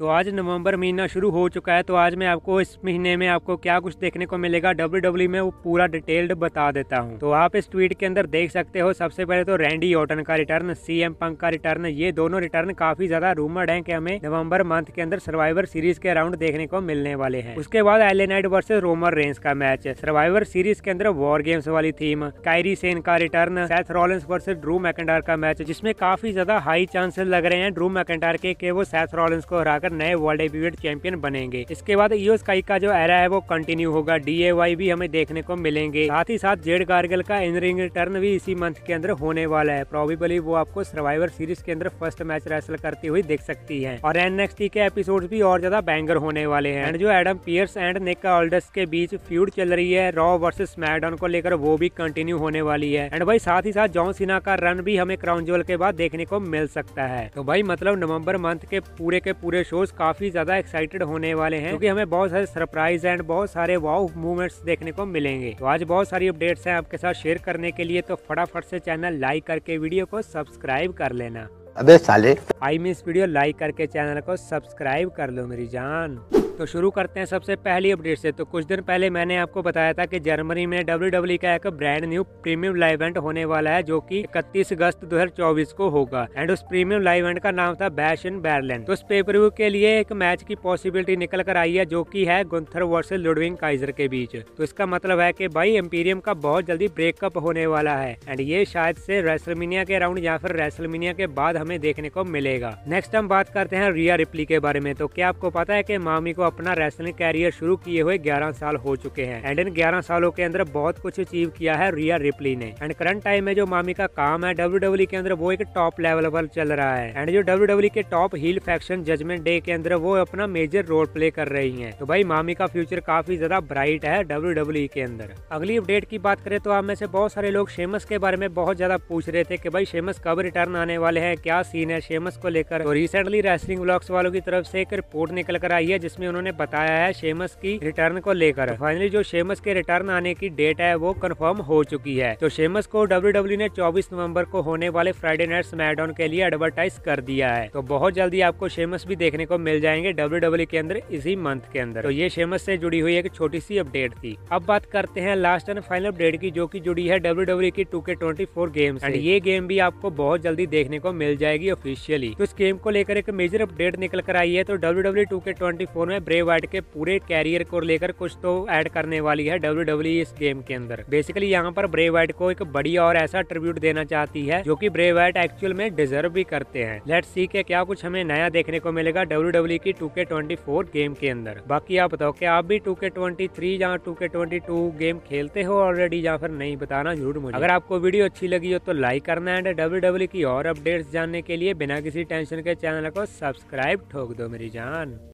तो आज नवंबर महीना शुरू हो चुका है तो आज मैं आपको इस महीने में आपको क्या कुछ देखने को मिलेगा डब्ल्यू डब्ल्यू में वो पूरा डिटेल्ड बता देता हूँ तो आप इस ट्वीट के अंदर देख सकते हो सबसे पहले तो रैंडी ऑटन का रिटर्न सीएम पंक का रिटर्न ये दोनों रिटर्न काफी ज्यादा रूमर्ड है की हमें नवम्बर मंथ के अंदर सर्वाइवर सीरीज के राउंड देखने को मिलने वाले है उसके बाद LA Knight versus Roman Reigns का मैच सर्वाइवर सीरीज के अंदर वॉर गेम्स वाली थीम कायरी सेन का return Seth Rollins versus Drew McIntyre का मैच जिसमें काफी ज्यादा हाई चांसेस लग रहे हैं ड्रू मैकेंडार के, वो सेथ रॉलेंस को हराकर बनकर नए वर्ल्ड हेवीवेट चैंपियन बनेंगे इसके बाद ईओ e स्काई का जो एरा है वो कंटिन्यू होगा डी भी हमें देखने को मिलेंगे साथ ही साथ जेड कारगिल का इन रिंग रिटर्न भी इसी मंथ के अंदर होने वाला है प्रॉबेबली वो आपको सर्वाइवर सीरीज के अंदर फर्स्ट मैच रेसल करती हुई देख सकती है और एन के एपिसोड भी और ज्यादा बैंगर होने वाले हैं जो Adam Pearce and Nick Aldis के बीच फ्यूड चल रही है रॉ वर्सेस स्मैकडाउन को लेकर वो भी कंटिन्यू होने वाली है एंड भाई साथ ही साथ जॉन सिन्हा का रन भी हमें क्राउन जोल के बाद देखने को मिल सकता है तो भाई मतलब नवंबर मंथ के पूरे के पूरे शो शोज काफी ज्यादा एक्साइटेड होने वाले हैं क्योंकि हमें बहुत सारे सरप्राइज एंड बहुत सारे वाव मूवमेंट्स देखने को मिलेंगे तो आज बहुत सारी अपडेट्स हैं आपके साथ शेयर करने के लिए तो फटाफट से चैनल लाइक करके वीडियो को सब्सक्राइब कर लेना अबे साले आई मीन वीडियो लाइक करके चैनल को सब्सक्राइब कर लो मेरी जान तो शुरू करते हैं सबसे पहली अपडेट से तो कुछ दिन पहले मैंने आपको बताया था कि जर्मनी में डब्ल्यू का एक brand new premium live event होने वाला है जो कि 31 अगस्त 2024 को होगा एंड उस प्रीमियम लाइव इवेंट का नाम था बैश इन बैरलैंड तो उस व्यू के लिए एक मैच की पॉसिबिलिटी निकल कर आई है जो की है गुंथर वर्सेज लुडविंग काइजर के बीच तो इसका मतलब है की भाई एम्पीरियम का बहुत जल्दी ब्रेकअप होने वाला है एंड ये शायद से रेसलमीनिया के राउंड या फिर रेसलमीनिया के बाद हमें देखने को मिलेगा नेक्स्ट हम बात करते हैं रिया रिप्ली के बारे में तो क्या आपको पता है की मामी को अपना रेसलिंग कैरियर शुरू किए हुए ग्यारह साल हो चुके हैं एंड इन ग्यारह सालों के अंदर बहुत कुछ अचीव किया है रिया रिपली ने एंड करंट टाइम में जो मामी का काम है डब्ल्यू e के अंदर वो एक टॉप लेवल पर चल रहा है एंड जो डब्ल्यू e के top heel faction judgment day के अंदर वो अपना मेजर रोल प्ले कर रही है तो भाई मामी का फ्यूचर काफी ज्यादा ब्राइट है डब्ल्यू e के अंदर अगली अपडेट की बात करें तो आप में से बहुत सारे लोग शेमस के बारे में बहुत ज्यादा पूछ रहे थे कि भाई शेमस कब रिटर्न आने वाले हैं क्या सीन है शेमस को लेकर तो रिसेंटली रेसलिंग ब्लॉक्स वालों की तरफ से एक रिपोर्ट निकल कर आई है जिसमें उन्होंने उन्होंने बताया है शेमस की रिटर्न को लेकर फाइनली तो जो शेमस के रिटर्न आने की डेट है वो कन्फर्म हो चुकी है तो शेमस को डब्ल्यू ने चौबीस नवम्बर को होने वाले फ्राइडे नाइट स्मैडाउन के लिए एडवर्टाइज कर दिया है तो बहुत जल्दी आपको शेमस भी देखने को मिल जाएंगे डब्ल्यू e के अंदर इसी मंथ के अंदर तो ये शेमस से जुड़ी हुई एक छोटी सी अपडेट थी अब बात करते हैं लास्ट एंड फाइनल अपडेट की जो की जुड़ी है डब्ल्यू e की two K twenty four game and ये गेम भी आपको बहुत जल्दी देखने को मिल जाएगी ऑफिशियली तो इस गेम को लेकर एक मेजर अपडेट निकल कर आई है तो W W two K twenty four में ब्रे वाइट के पूरे कैरियर को लेकर कुछ तो ऐड करने वाली है डब्ल्यू इस गेम के अंदर बेसिकली यहाँ पर ब्रे वाइट को एक बड़ी और ऐसा ट्रिब्यूट देना चाहती है जो की ब्रे वाइट एक्चुअल में डिजर्व भी करते हैं लेट सी के क्या कुछ हमें नया देखने को मिलेगा डब्ल्यू की टू गेम के अंदर बाकी आप बताओ कि आप भी टू के ट्वेंटी थ्री या two K twenty two game खेलते हो ऑलरेडी या फिर नहीं बताना जरूर मुझे अगर आपको वीडियो अच्छी लगी हो तो लाइक करना एंड डब्ल्यू की और अपडेट्स जानने के लिए बिना किसी टेंशन के चैनल को सब्सक्राइब ठोक दो मेरी जान